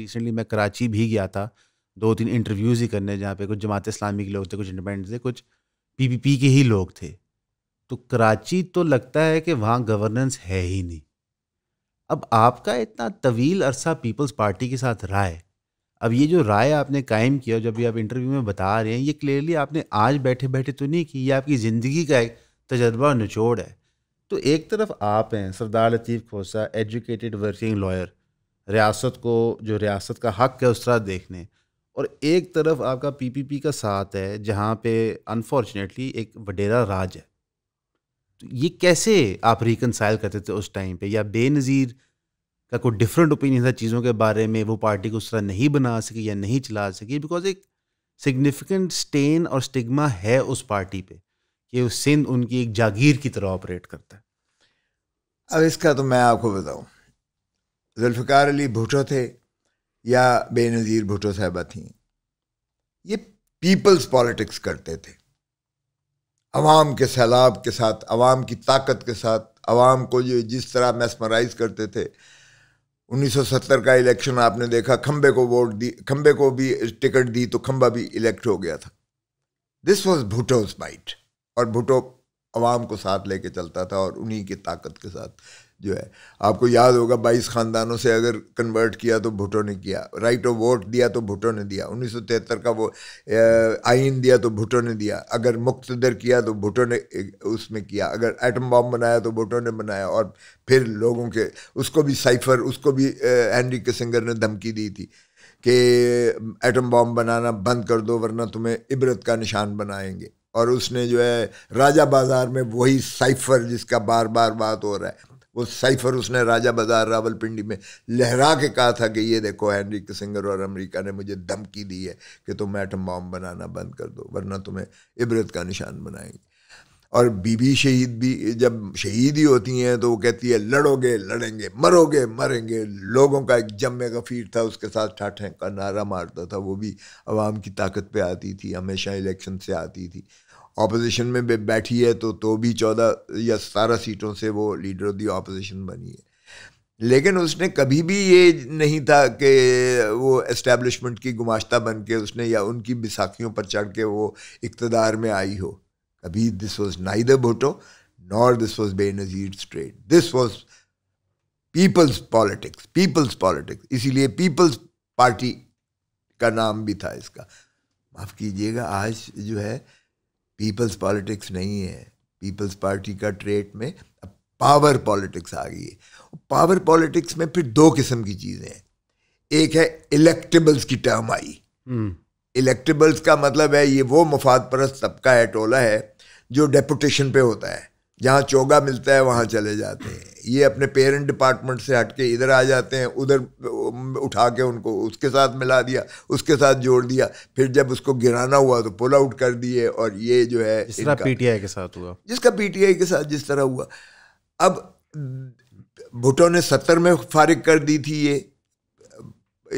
Recently मैं कराची भी गया था दो तीन इंटरव्यूज़ ही करने जहाँ पे कुछ जमात इस्लामी के लोग थे कुछ इंडिपेंडेंट थे कुछ पीपीपी के ही लोग थे तो कराची तो लगता है कि वहाँ गवर्नेंस है ही नहीं अब आपका इतना तवील अरसा पीपल्स पार्टी के साथ राय अब ये जो राय आपने कायम किया जब भी आप इंटरव्यू में बता रहे हैं ये क्लियरली आपने आज बैठे बैठे तो नहीं की ये आपकी ज़िंदगी का एक तजर्बा निचोड़ है तो एक तरफ आप हैं Sardar Latif Khosa educated working lawyer रियासत को जो रियासत का हक है उस तरह देखने और एक तरफ आपका पीपीपी का साथ है जहाँ पे अनफॉर्चुनेटली एक वडेरा राज है तो ये कैसे आप रिकनसाइल करते थे उस टाइम पे या बेनज़ीर का कोई डिफरेंट ओपिनियन था चीज़ों के बारे में वो पार्टी को उस तरह नहीं बना सकी या नहीं चला सकी बिकॉज एक सिग्निफिकेंट स्टेन और स्टिग्मा है उस पार्टी पे कि सिंध उनकी एक जागीर की तरह ऑपरेट करता है अब इसका तो मैं आपको बताऊं जुल्फ़ार अली भुटो थे या बेनज़ीर भुटो साहबा थी ये पीपल्स पॉलिटिक्स करते थे अवाम के सैलाब के साथ अवाम की ताकत के साथ अवाम को जो जिस तरह मैसमराइज करते थे 1970 का इलेक्शन आपने देखा खम्बे को वोट दी खम्बे को भी टिकट दी तो खम्बा भी इलेक्ट हो गया था दिस वॉज भुटोज बाइट और भुटो अवाम को साथ लेके चलता था और उन्हीं की ताकत के साथ जो है आपको याद होगा बाईस खानदानों से अगर कन्वर्ट किया तो भुटो ने किया राइट ऑफ वोट दिया तो भुटो ने दिया उन्नीस का वो आइन दिया तो भुटो ने दिया अगर मुक्त दर किया तो भुटो ने उसमें किया अगर एटम बॉम्ब बनाया तो भुटो ने बनाया और फिर लोगों के उसको भी साइफर उसको भी हैंनरी किसिंगर ने धमकी दी थी कि एटम बॉम्ब बनाना बंद कर दो वरना तुम्हें इबरत का निशान बनाएंगे और उसने जो है राजा बाज़ार में वही साइफर जिसका बार बार बात हो रहा है वो साइफर उसने राजा बाजार रावलपिंडी में लहरा के कहा था कि ये देखो हैंनरी किसिंगर और अमेरिका ने मुझे धमकी दी है कि तुम एटम बॉम्ब बनाना बंद कर दो वरना तुम्हें इबरत का निशान बनाएंगे और बीबी शहीद भी जब शहीद ही होती हैं तो वो कहती है लड़ोगे लड़ेंगे मरोगे मरेंगे लोगों का एक जम गफीर था उसके साथ ठाठ का नारा मारता था वो भी आवाम की ताकत पे आती थी हमेशा इलेक्शन से आती थी ऑपोजिशन में बैठी है तो तो भी चौदह या सतारह सीटों से वो लीडर ऑफ दी ऑपोजिशन बनी है लेकिन उसने कभी भी ये नहीं था कि वो एस्टेब्लिशमेंट की गुमाश्ता बन के उसने या उनकी बिसाखियों पर चढ़ के वो इकतदार में आई हो कभी this was not the Bhutto nor this was Benazir straight this was people's politics people's politics इसीलिए पीपल्स पार्टी का नाम भी था इसका माफ़ कीजिएगा आज जो है पीपल्स पॉलिटिक्स नहीं है पीपल्स पार्टी का ट्रेट में अब पावर पॉलिटिक्स आ गई है पावर पॉलिटिक्स में फिर दो किस्म की चीज़ें हैं एक है इलेक्टेबल्स की टर्म आई हम्म। इलेक्टेबल्स का मतलब है ये वो मफाद परस्त तबका है टोला है जो डेपुटेशन पे होता है जहाँ चोगा मिलता है वहाँ चले जाते हैं ये अपने पेरेंट डिपार्टमेंट से हट के इधर आ जाते हैं उधर उठा के उनको उसके साथ मिला दिया उसके साथ जोड़ दिया फिर जब उसको गिराना हुआ तो पुल आउट कर दिए और ये जो है जिसका पीटीआई के साथ हुआ जिसका पीटीआई के साथ जिस तरह हुआ अब भुटो ने सत्तर में फारिग कर दी थी ये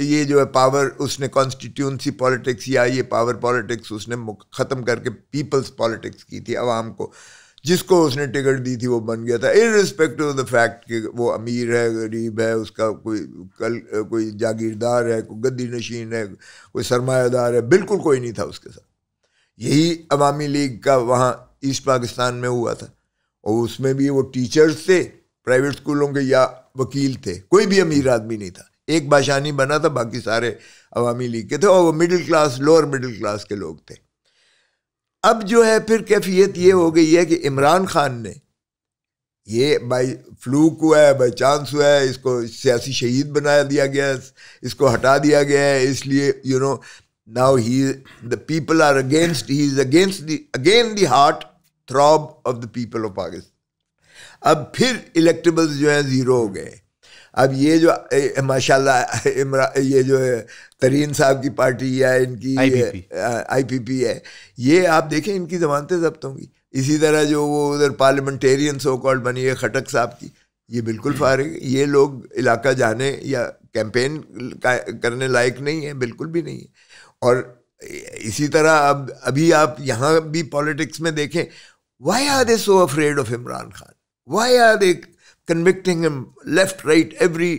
ये जो है पावर उसने कॉन्स्टिट्यूंसी पॉलिटिक्स या ये पावर पॉलिटिक्स उसने ख़त्म करके पीपल्स पॉलिटिक्स की थी आवाम को जिसको उसने टिकट दी थी वो बन गया था in respect of the fact कि वो अमीर है गरीब है उसका कोई कल कोई जागीरदार है कोई गद्दी नशीन है कोई सरमायादार है बिल्कुल कोई नहीं था उसके साथ यही अवामी लीग का वहाँ ईस्ट पाकिस्तान में हुआ था और उसमें भी वो टीचर्स थे प्राइवेट स्कूलों के या वकील थे कोई भी अमीर आदमी नहीं था एक बाशानी बना था बाकी सारे अवामी लीग के थे और वो middle class lower middle class के लोग थे अब जो है फिर कैफियत ये हो गई है कि इमरान खान ने ये बाई फ्लूक हुआ है बाई चांस हुआ है इसको सियासी शहीद बना दिया गया है इसको हटा दिया गया है इसलिए you know now he the people are against he is against the again the heartthrob of the people of Pakistan अब फिर इलेक्टेबल्स जो है ज़ीरो हो गए अब ये जो माशाल्लाह ये जो तरीन साहब की पार्टी या इनकी आईपीपी है ये आप देखें इनकी जमानतें जब्त होंगी इसी तरह जो वो उधर पार्लियामेंटेरियन सो कॉल्ड बनी है खटक साहब की ये बिल्कुल हम्म। फारिग ये लोग इलाका जाने या कैंपेन करने लायक नहीं है बिल्कुल भी नहीं है और इसी तरह अब अभी आप यहाँ भी पॉलिटिक्स में देखें why are they so afraid of Imran Khan why are they convicting him left right every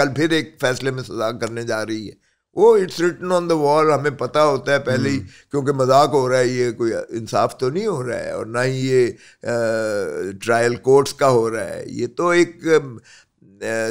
कल फिर एक फैसले में सजा करने जा रही है वो it's written on the wall हमें पता होता है पहले ही हम्म। क्योंकि मजाक हो रहा है ये कोई इंसाफ तो नहीं हो रहा है और ना ही ये ट्रायल कोर्ट्स का हो रहा है ये तो एक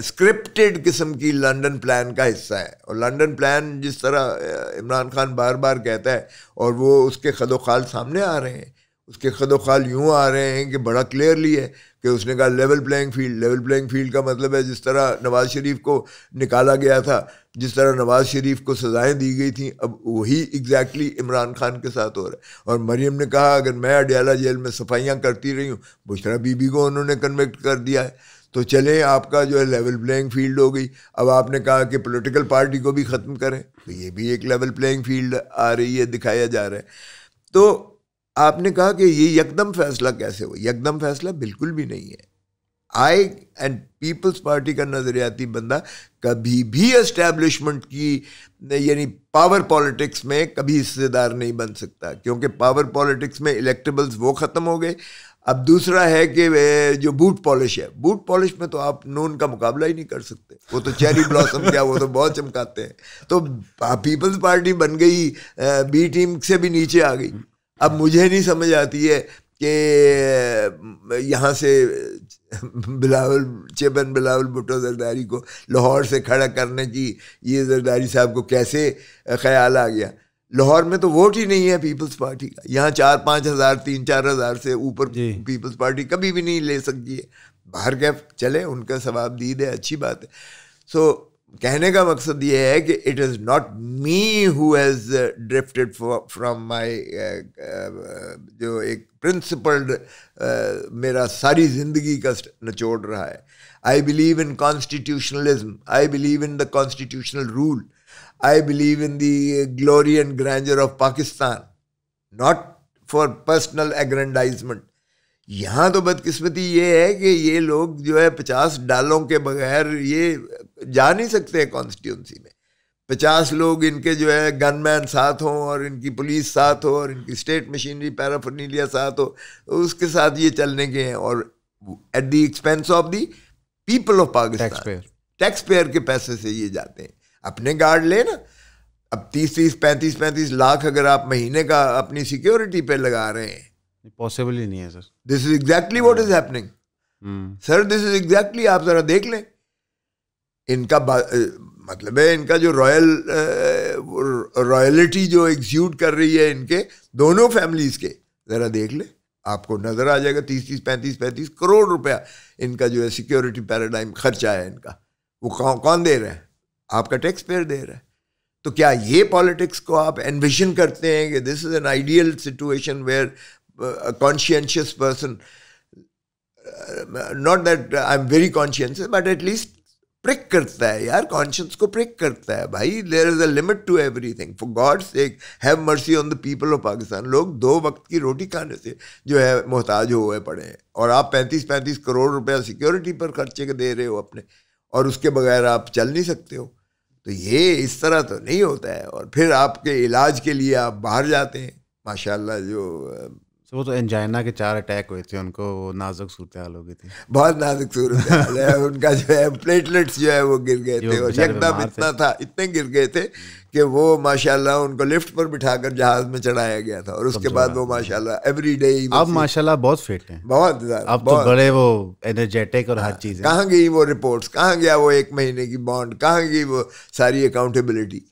स्क्रिप्टेड किस्म की लंदन प्लान का हिस्सा है और लंदन प्लान जिस तरह इमरान खान बार बार कहता है और वो उसके खदोखाल सामने आ रहे हैं उसके खदोखाल यूँ आ रहे हैं कि बड़ा क्लियरली है कि उसने कहा level playing field level playing field का मतलब है जिस तरह नवाज शरीफ को निकाला गया था जिस तरह नवाज शरीफ को सज़ाएं दी गई थी अब वही एग्जैक्टली इमरान खान के साथ हो रहा है और मरियम ने कहा अगर मैं अडियाला जेल में सफाइयाँ करती रही हूँ बुशरा बीबी को उन्होंने कन्वेक्ट कर दिया है तो चले आपका जो है लेवल प्लेइंग फील्ड हो गई अब आपने कहा कि पोलिटिकल पार्टी को भी ख़त्म करें तो ये भी एक लेवल प्लेइंग फील्ड आ रही है दिखाया जा रहा है तो आपने कहा कि ये यकदम फैसला कैसे हो यकदम फैसला बिल्कुल भी नहीं है आई एंड पीपल्स पार्टी का नज़रियाती बंदा कभी भी एस्टेब्लिशमेंट की यानी पावर पॉलिटिक्स में कभी हिस्सेदार नहीं बन सकता क्योंकि पावर पॉलिटिक्स में इलेक्टेबल्स वो ख़त्म हो गए अब दूसरा है कि जो बूट पॉलिश है बूट पॉलिश में तो आप नून का मुकाबला ही नहीं कर सकते वो तो चेरी ब्लॉसम क्या वो तो बहुत चमकाते हैं तो पीपल्स पार्टी बन गई बी टीम से भी नीचे आ गई अब मुझे नहीं समझ आती है कि यहाँ से बिलावल चेबन बिलावल भुट्टो जरदारी को लाहौर से खड़ा करने की ये जरदारी साहब को कैसे ख्याल आ गया लाहौर में तो वोट ही नहीं है पीपल्स पार्टी का यहाँ चार पाँच हज़ार तीन चार हज़ार से ऊपर पीपल्स पार्टी कभी भी नहीं ले सकती है बाहर गए चले उनका सवाब दीद है अच्छी बात है सो so, कहने का मकसद ये है कि it is not me who has drifted from my जो एक प्रिंसिपल्ड uh, मेरा सारी ज़िंदगी का नचोड़ रहा है I believe in constitutionalism I believe in the constitutional rule I believe in the glory and grandeur of Pakistan not for personal aggrandisement यहाँ तो बदकिस्मती ये है कि ये लोग जो है पचास डालों के बगैर ये जा नहीं सकते हैं कॉन्स्टिट्यूंसी में पचास लोग इनके जो है गनमैन साथ हों और इनकी पुलिस साथ हो और इनकी स्टेट मशीनरी पैराफर्नीलिया साथ हो तो उसके साथ ये चलने के हैं और at the expense of the people of Pakistan tax payer के पैसे से ये जाते हैं अपने गार्ड ले ना अब तीस तीस पैंतीस पैंतीस लाख अगर आप महीने का अपनी सिक्योरिटी पे लगा रहे हैं पॉसिबल ही नहीं है sir this is exactly what is happening sir this is exactly आप जरा देख लें इनका मतलब है इनका जो रॉयल रॉयलिटी जो एग्ज्यूट कर रही है इनके दोनों फैमिलीज के ज़रा देख ले आपको नज़र आ जाएगा तीस तीस पैंतीस पैंतीस करोड़ रुपया इनका जो है सिक्योरिटी पैराडाइम खर्चा है इनका वो कौन कौन दे रहा है आपका टैक्स पेयर दे रहा है तो क्या ये पॉलिटिक्स को आप एनविजन करते हैं कि this is an ideal situation where conscientious person not that I am very conscious but at least prick करता है यार कॉन्शियस को प्रिक करता है भाई there is a limit to everything for God sake have mercy on the people of Pakistan लोग दो वक्त की रोटी खाने से जो है मोहताज हो हुए पड़े हैं और आप पैंतीस पैंतीस करोड़ रुपया सिक्योरिटी पर खर्चे के दे रहे हो अपने और उसके बगैर आप चल नहीं सकते हो तो ये इस तरह तो नहीं होता है और फिर आपके इलाज के लिए आप बाहर जाते हैं माशाल्लाह जो वो तो एंजाइना के चार अटैक हुए थे उनको नाजुक सूरत हाल हो गई थी बहुत नाजुक सूरत हाल है उनका जो है प्लेटलेट्स जो है वो गिर गए थे और यकदम इतना था इतने गिर गए थे कि वो माशाल्लाह उनको लिफ्ट पर बिठाकर जहाज में चढ़ाया गया था और उसके बाद वो माशाल्लाह एवरी डे अब माशाल्लाह बहुत फिट हैं बहुत अब तो बहुत, तो बड़े वो एनर्जेटिक और हर हाँ। चीज़ कहाँ गई वो रिपोर्ट्स कहाँ गया वो एक महीने की बॉन्ड कहाँ गई वो सारी अकाउंटेबिलिटी